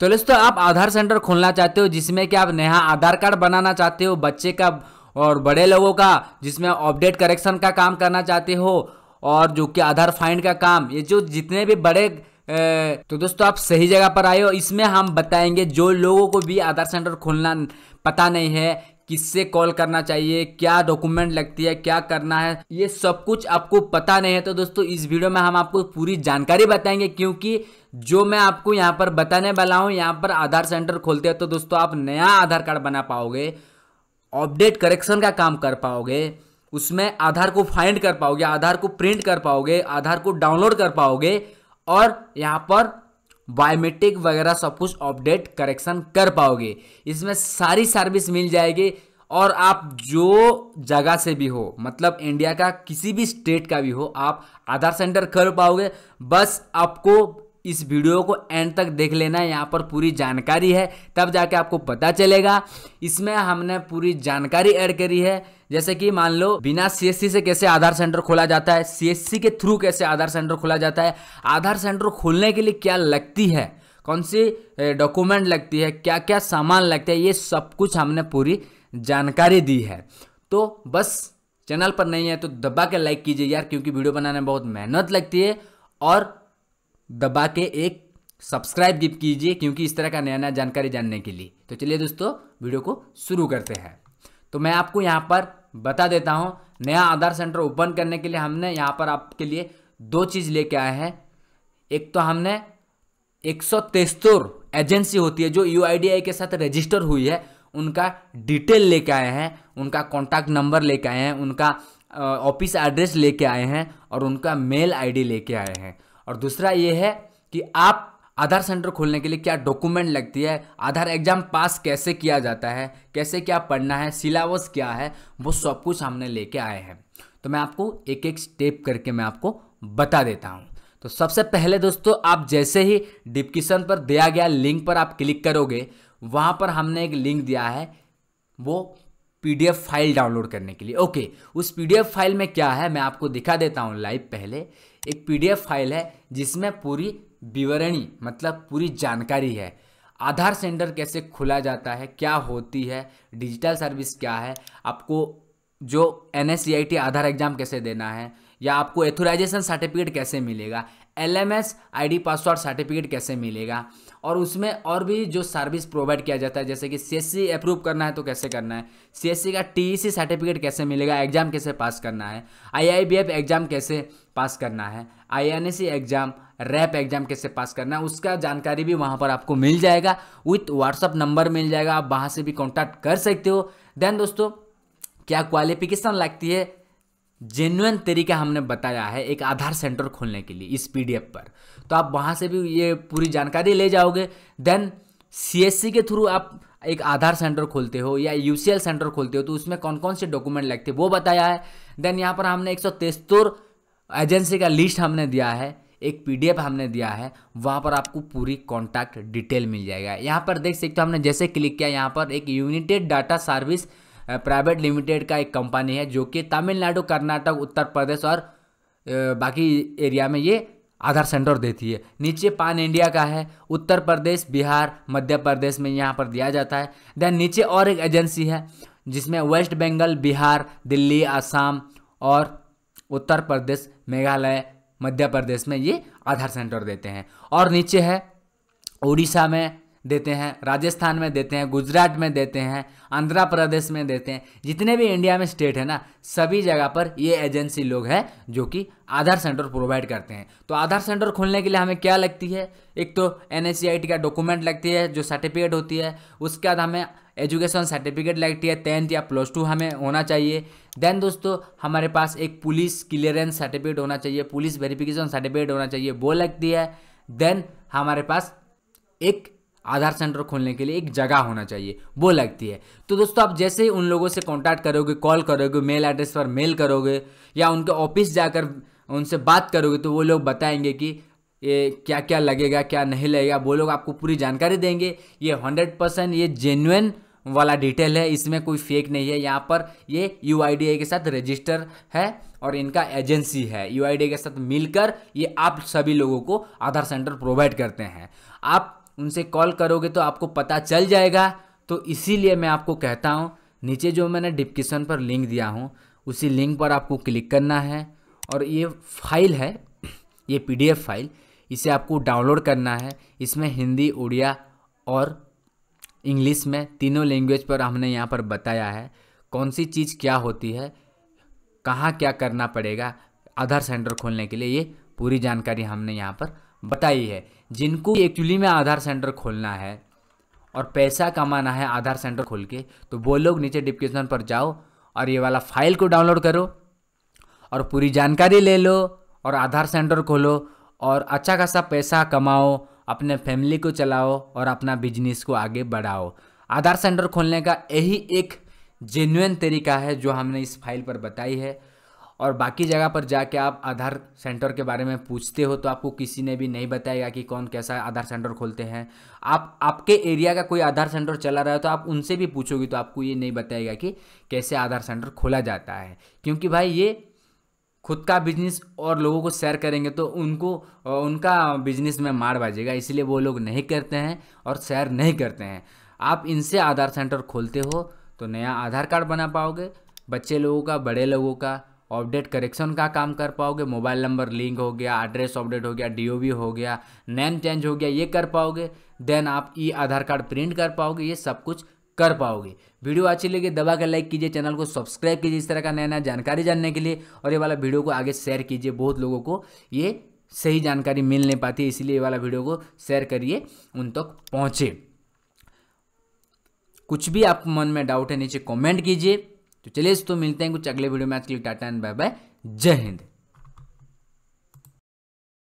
तो दोस्तों आप आधार सेंटर खोलना चाहते हो जिसमें कि आप नया आधार कार्ड बनाना चाहते हो बच्चे का और बड़े लोगों का जिसमें अपडेट करेक्शन का काम करना चाहते हो और जो कि आधार फाइंड का काम ये जो जितने भी बड़े ए, तो दोस्तों आप सही जगह पर आए हो इसमें हम बताएंगे जो लोगों को भी आधार सेंटर खोलना पता नहीं है किससे कॉल करना चाहिए क्या डॉक्यूमेंट लगती है क्या करना है ये सब कुछ आपको पता नहीं है तो दोस्तों इस वीडियो में हम आपको पूरी जानकारी बताएंगे क्योंकि जो मैं आपको यहाँ पर बताने वाला हूँ यहाँ पर आधार सेंटर खोलते हैं तो दोस्तों आप नया आधार कार्ड बना पाओगे अपडेट करेक्शन का काम कर पाओगे उसमें आधार को फाइंड कर पाओगे आधार को प्रिंट कर पाओगे आधार को डाउनलोड कर पाओगे और यहाँ पर बायोमेट्रिक वगैरह सब कुछ अपडेट करेक्शन कर पाओगे इसमें सारी सर्विस मिल जाएगी और आप जो जगह से भी हो मतलब इंडिया का किसी भी स्टेट का भी हो आप आधार सेंटर कर पाओगे बस आपको इस वीडियो को एंड तक देख लेना यहाँ पर पूरी जानकारी है तब जाके आपको पता चलेगा इसमें हमने पूरी जानकारी ऐड करी है जैसे कि मान लो बिना सीएससी से कैसे आधार सेंटर खोला जाता है सीएससी के थ्रू कैसे आधार सेंटर खोला जाता है आधार सेंटर खोलने के लिए क्या लगती है कौन सी डॉक्यूमेंट लगती है क्या क्या सामान लगता है ये सब कुछ हमने पूरी जानकारी दी है तो बस चैनल पर नहीं है तो दबा के लाइक कीजिए यार क्योंकि वीडियो बनाने में बहुत मेहनत लगती है और दबा के एक सब्सक्राइब गिफ्ट कीजिए क्योंकि इस तरह का नया नया जानकारी जानने के लिए तो चलिए दोस्तों वीडियो को शुरू करते हैं तो मैं आपको यहाँ पर बता देता हूँ नया आधार सेंटर ओपन करने के लिए हमने यहाँ पर आपके लिए दो चीज़ लेके आए हैं एक तो हमने एक सौ एजेंसी होती है जो यू के साथ रजिस्टर हुई है उनका डिटेल लेके आए हैं उनका कॉन्टैक्ट नंबर लेके आए हैं उनका ऑफिस एड्रेस लेके आए हैं और उनका मेल आईडी लेके आए हैं और दूसरा ये है कि आप आधार सेंटर खोलने के लिए क्या डॉक्यूमेंट लगती है आधार एग्ज़ाम पास कैसे किया जाता है कैसे क्या पढ़ना है सिलेबस क्या है वो सब कुछ हमने लेके आए हैं तो मैं आपको एक एक स्टेप करके मैं आपको बता देता हूँ तो सबसे पहले दोस्तों आप जैसे ही डिस्क्रिप्शन पर दिया गया लिंक पर आप क्लिक करोगे वहाँ पर हमने एक लिंक दिया है वो पीडीएफ फाइल डाउनलोड करने के लिए ओके उस पीडीएफ फाइल में क्या है मैं आपको दिखा देता हूँ लाइव पहले एक पीडीएफ फाइल है जिसमें पूरी विवरणी मतलब पूरी जानकारी है आधार सेंटर कैसे खुला जाता है क्या होती है डिजिटल सर्विस क्या है आपको जो एन e आधार एग्ज़ाम कैसे देना है या आपको एथोराइजेशन सर्टिफिकेट कैसे मिलेगा L M S I D password certificate कैसे मिलेगा और उसमें और भी जो सर्विस प्रोवाइड किया जाता है जैसे कि सी एस सी अप्रूव करना है तो कैसे करना है सी एस सी का टी ई सी सर्टिफिकेट कैसे मिलेगा एग्जाम कैसे पास करना है I I B F exam कैसे पास करना है आई एन सी एग्जाम रैप एग्जाम कैसे पास करना है उसका जानकारी भी वहाँ पर आपको मिल जाएगा विथ व्हाट्सअप नंबर मिल जाएगा आप वहाँ से भी कॉन्टैक्ट कर सकते हो देन दोस्तों क्या क्वालिफिकेशन लगती है जेन्युन तरीका हमने बताया है एक आधार सेंटर खोलने के लिए इस पीडीएफ पर तो आप वहाँ से भी ये पूरी जानकारी ले जाओगे देन सीएससी के थ्रू आप एक आधार सेंटर खोलते हो या यूसीएल सेंटर खोलते हो तो उसमें कौन कौन से डॉक्यूमेंट लगते हैं वो बताया है देन यहाँ पर हमने एक एजेंसी का लिस्ट हमने दिया है एक पीडीएफ हमने दिया है वहाँ पर आपको पूरी कॉन्टैक्ट डिटेल मिल जाएगा यहाँ पर देख सकते हो हमने जैसे क्लिक किया यहाँ पर एक united data service private limited का एक कंपनी है जो कि तमिलनाडु कर्नाटक उत्तर प्रदेश और बाकी एरिया में ये आधार सेंटर देती है नीचे पान इंडिया का है उत्तर प्रदेश बिहार मध्य प्रदेश में यहाँ पर दिया जाता है देन नीचे और एक एजेंसी है जिसमें वेस्ट बंगाल बिहार दिल्ली आसाम और उत्तर प्रदेश मेघालय मध्य प्रदेश में ये आधार सेंटर देते हैं और नीचे है उड़ीसा में देते हैं राजस्थान में देते हैं गुजरात में देते हैं आंध्र प्रदेश में देते हैं जितने भी इंडिया में स्टेट है ना सभी जगह पर ये एजेंसी लोग हैं जो कि आधार सेंटर प्रोवाइड करते हैं तो आधार सेंटर खोलने के लिए हमें क्या लगती है एक तो एन का डॉक्यूमेंट लगती है जो सर्टिफिकेट होती है उसके बाद हमें एजुकेशन सर्टिफिकेट लगती है टेंथ या प्लस टू हमें होना चाहिए देन दोस्तों हमारे पास एक पुलिस क्लियरेंस सर्टिफिकेट होना चाहिए पुलिस वेरिफिकेशन सर्टिफिकेट होना चाहिए वो लगती है देन हमारे पास एक आधार सेंटर खोलने के लिए एक जगह होना चाहिए वो लगती है तो दोस्तों आप जैसे ही उन लोगों से कॉन्टैक्ट करोगे कॉल करोगे मेल एड्रेस पर मेल करोगे या उनके ऑफिस जाकर उनसे बात करोगे तो वो लोग बताएंगे कि ये क्या क्या लगेगा क्या नहीं लगेगा वो लोग आपको पूरी जानकारी देंगे ये हंड्रेड परसेंट ये जेन्युन वाला डिटेल है इसमें कोई फेक नहीं है यहाँ पर ये यू के साथ रजिस्टर है और इनका एजेंसी है यू के साथ मिलकर ये आप सभी लोगों को आधार सेंटर प्रोवाइड करते हैं आप उनसे कॉल करोगे तो आपको पता चल जाएगा तो इसीलिए मैं आपको कहता हूँ नीचे जो मैंने डिस्क्रिप्शन पर लिंक दिया हूँ उसी लिंक पर आपको क्लिक करना है और ये फाइल है ये पी फाइल इसे आपको डाउनलोड करना है इसमें हिंदी उड़िया और इंग्लिश में तीनों लैंग्वेज पर हमने यहाँ पर बताया है कौन सी चीज़ क्या होती है कहाँ क्या करना पड़ेगा आधार सेंटर खोलने के लिए ये पूरी जानकारी हमने यहाँ पर बताई है जिनको एक्चुअली में आधार सेंटर खोलना है और पैसा कमाना है आधार सेंटर खोल के तो वो लोग नीचे डिस्क्रिप्शन पर जाओ और ये वाला फाइल को डाउनलोड करो और पूरी जानकारी ले लो और आधार सेंटर खोलो और अच्छा खासा पैसा कमाओ अपने फैमिली को चलाओ और अपना बिजनेस को आगे बढ़ाओ आधार सेंटर खोलने का यही एक जेन्यून तरीका है जो हमने इस फाइल पर बताई है और बाकी जगह पर जाके आप आधार सेंटर के बारे में पूछते हो तो आपको किसी ने भी नहीं बताएगा कि कौन कैसा आधार सेंटर खोलते हैं आप आपके एरिया का कोई आधार सेंटर चला रहा है तो आप उनसे भी पूछोगे तो आपको ये नहीं बताएगा कि कैसे आधार सेंटर खोला जाता है क्योंकि भाई ये खुद का बिजनेस और लोगों को शेयर करेंगे तो उनको उनका बिजनेस में मार बाजेगा इसलिए वो लोग नहीं करते हैं और शेयर नहीं करते हैं आप इनसे आधार सेंटर खोलते हो तो नया आधार कार्ड बना पाओगे बच्चे लोगों का बड़े लोगों का अपडेट करेक्शन का काम कर पाओगे मोबाइल नंबर लिंक हो गया एड्रेस अपडेट हो गया डी हो गया नेम चेंज हो गया ये कर पाओगे देन आप ई आधार कार्ड प्रिंट कर पाओगे ये सब कुछ कर पाओगे वीडियो अच्छी लगी दबा कर लाइक कीजिए चैनल को सब्सक्राइब कीजिए इस तरह का नया नया जानकारी जानने के लिए और ये वाला वीडियो को आगे शेयर कीजिए बहुत लोगों को ये सही जानकारी मिल नहीं पाती इसलिए ये वाला वीडियो को शेयर करिए उन तक पहुँचे कुछ भी आप मन में डाउट है नीचे कमेंट कीजिए तो चलिए तो मिलते हैं कुछ अगले वीडियो में आज के लिए टाटा एंड बाय बाय जय हिंद